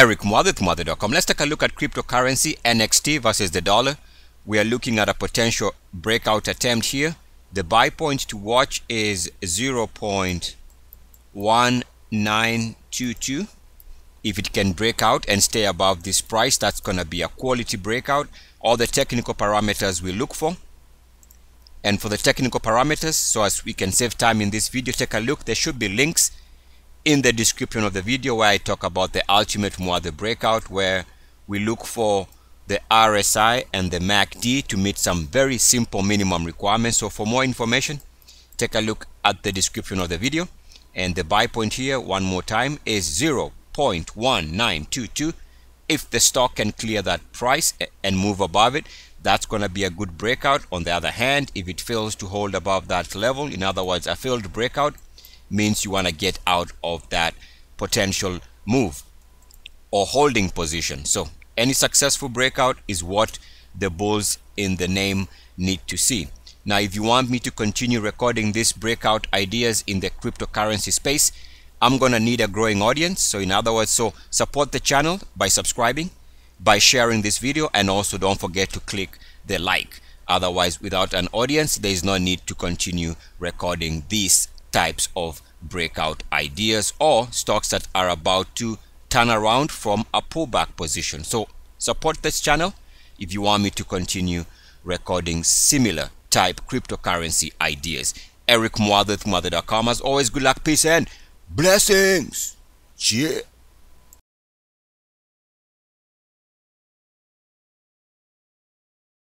Eric with Let's take a look at cryptocurrency NXT versus the dollar. We are looking at a potential breakout attempt here. The buy point to watch is 0.1922. If it can break out and stay above this price, that's going to be a quality breakout. All the technical parameters we look for. And for the technical parameters, so as we can save time in this video, take a look. There should be links in the description of the video where I talk about the ultimate Muad'Dib breakout where we look for the RSI and the MACD to meet some very simple minimum requirements. So for more information, take a look at the description of the video. And the buy point here, one more time, is 0.1922. If the stock can clear that price and move above it, that's going to be a good breakout. On the other hand, if it fails to hold above that level, in other words, a failed breakout, means you want to get out of that potential move or holding position. So any successful breakout is what the bulls in the name need to see. Now, if you want me to continue recording these breakout ideas in the cryptocurrency space, I'm going to need a growing audience. So in other words, so support the channel by subscribing, by sharing this video, and also don't forget to click the like. Otherwise, without an audience, there is no need to continue recording these types of breakout ideas or stocks that are about to turn around from a pullback position. So support this channel if you want me to continue recording similar type cryptocurrency ideas. Eric Mwadith, mother.com. As always, good luck, peace, and blessings. Cheers.